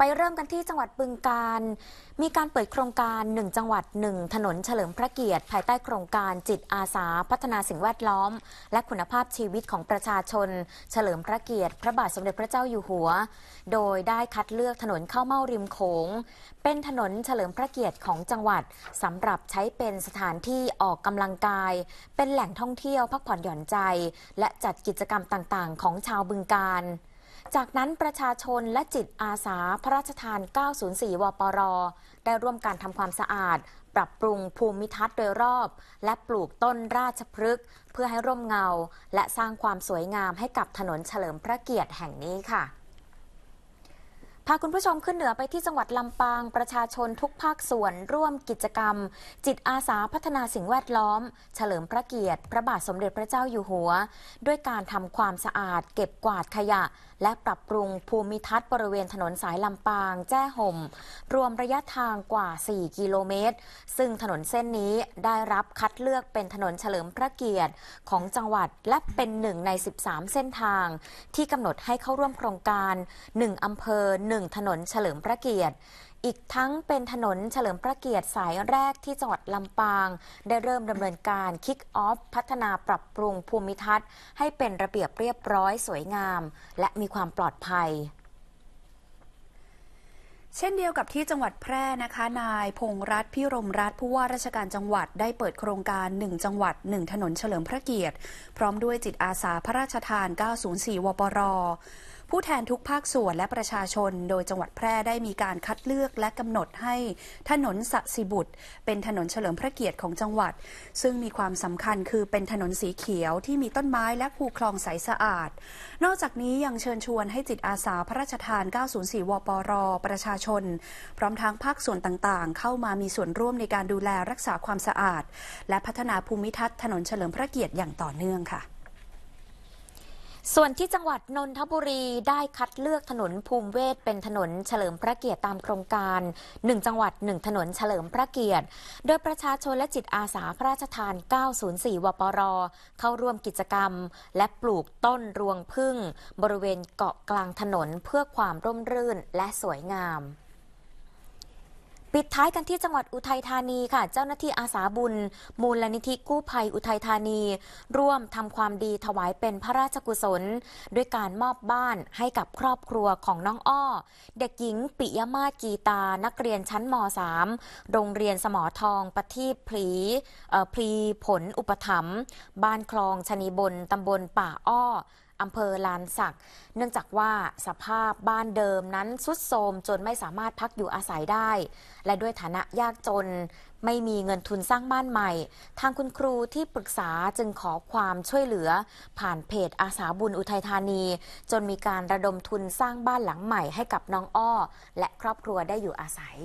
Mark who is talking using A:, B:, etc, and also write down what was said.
A: ไปเริ่มกันที่จังหวัดบึงการ มีการเปิดโครงการ 1 จังหวัด 1 ถนนเฉลิมพระเกียรติ ภายใต้โครงการจิตอาสาพัฒนาสิ่งแวดล้อม และคุณภาพชีวิตของประชาชน เฉลิมพระเกียรติ พระบาทสมเด็จพระเจ้าอยู่หัว โดยได้คัดเลือกถนนเข้าเม้าริมโขง เป็นถนนเฉลิมพระเกียรติของจังหวัดสำหรับใช้เป็นสถานที่ออกกำลังกาย เป็นแหล่งท่องเที่ยวพักผ่อนหย่อนใจ และจัดกิจกรรมต่างๆ ของชาวบึงการจากนั้นประชาชนและจิตอาสาพระราชทาน 904 วปร ได้ร่วมการทำความสะอาด ปรับปรุงภูมิทัศน์โดยรอบและปลูกต้นราชพฤกษ์เพื่อให้ร่มเงาและสร้างความสวยงามให้กับถนนเฉลิมพระเกียรติแห่งนี้ค่ะพาคุณผู้ชมขึ้นเหนือไปที่จังหวัดลำปาง ประชาชนทุกภาคส่วนร่วมกิจกรรม จิตอาสาพัฒนาสิ่งแวดล้อม เฉลิมพระเกียรติพระบาทสมเด็จพระเจ้าอยู่หัว ด้วยการทำความสะอาดเก็บกวาดขยะ และปรับปรุงภูมิทัศน์บริเวณถนนสายลำปาง แจ้ห่ม รวมระยะทางกว่า 4 กิโลเมตร ซึ่งถนนเส้นนี้ได้รับคัดเลือกเป็นถนนเฉลิมพระเกียรติของจังหวัดและเป็นหนึ่งใน 13 เส้นทาง ที่กำหนดให้เข้าร่วมโครงการ 1อำเภอ1 1ถนนเฉลิมพระเกียรติ อีกทั้งเป็นถนนเฉลิมพระเกียรติสายแรกที่จังหวัดลำปาง ได้เริ่มดำเนินการคิกออฟ พัฒนาปรับปรุงภูมิทัศน์ให้เป็นระเบียบเรียบร้อยสวยงามและมีความปลอดภัย
B: เช่นเดียวกับที่จังหวัดแพร่นะคะนายพงรัฐพิรมรัฐผู้ว่าราชการจังหวัดได้เปิดโครงการ1จังหวัด 1 ถนนเฉลิมพระเกียรติ พร้อมด้วยจิตอาสาพระราชทาน 904วปรผู้แทนทุกภาคส่วนและประชาชนโดยจังหวัดแพร่ได้มีการคัดเลือกและกำหนดให้ถนนสะสิบุตร เป็นถนนเฉลิมพระเกียรติของจังหวัด ซึ่งมีความสำคัญคือเป็นถนนสีเขียวที่มีต้นไม้และคูคลองใสสะอาด นอกจากนี้ยังเชิญชวนให้จิตอาสาพระราชทาน 904 วปร ประชาชน พร้อมทั้งภาคส่วนต่างๆ เข้ามามีส่วนร่วมในการดูแลรักษาความสะอาด และพัฒนาภูมิทัศน์ถนนเฉลิมพระเกียรติอย่างต่อเนื่องค่ะ
A: ส่วนที่จังหวัดนนทบุรีได้คัดเลือกถนนภูมิเวศเป็นถนนเฉลิมพระเกียรติตามโครงการ 1 จังหวัด 1 ถนนเฉลิมพระเกียรติ โดยประชาชนและจิตอาสาพระราชทาน 904 วปรเข้าร่วมกิจกรรมและปลูกต้นรวงพึ่งบริเวณเกาะกลางถนนเพื่อความร่มรื่นและสวยงามปิดท้ายกันที่จังหวัดอุทัยธานีค่ะ เจ้าหน้าที่อาสาบุญมูลนิธิกู้ภัยอุทัยธานี ร่วมทำความดีถวายเป็นพระราชกุศลด้วยการมอบบ้านให้กับครอบครัวของน้องอ้อ เด็กหญิงปิยมาศกีตานักเรียนชั้นม .3 โรงเรียนสมอทองปฏิพลีพลีผลอุปถัมภ์บ้านคลองชนีบนตำบลป่าอ้ออำเภอลานสัก เนื่องจากว่าสภาพบ้านเดิมนั้นทรุดโทรมจนไม่สามารถพักอยู่อาศัยได้ และด้วยฐานะยากจน ไม่มีเงินทุนสร้างบ้านใหม่ ทางคุณครูที่ปรึกษาจึงขอความช่วยเหลือ ผ่านเพจอาสาบุญอุทัยธานี จนมีการระดมทุนสร้างบ้านหลังใหม่ให้กับน้องอ้อ และครอบครัวได้อยู่อาศัย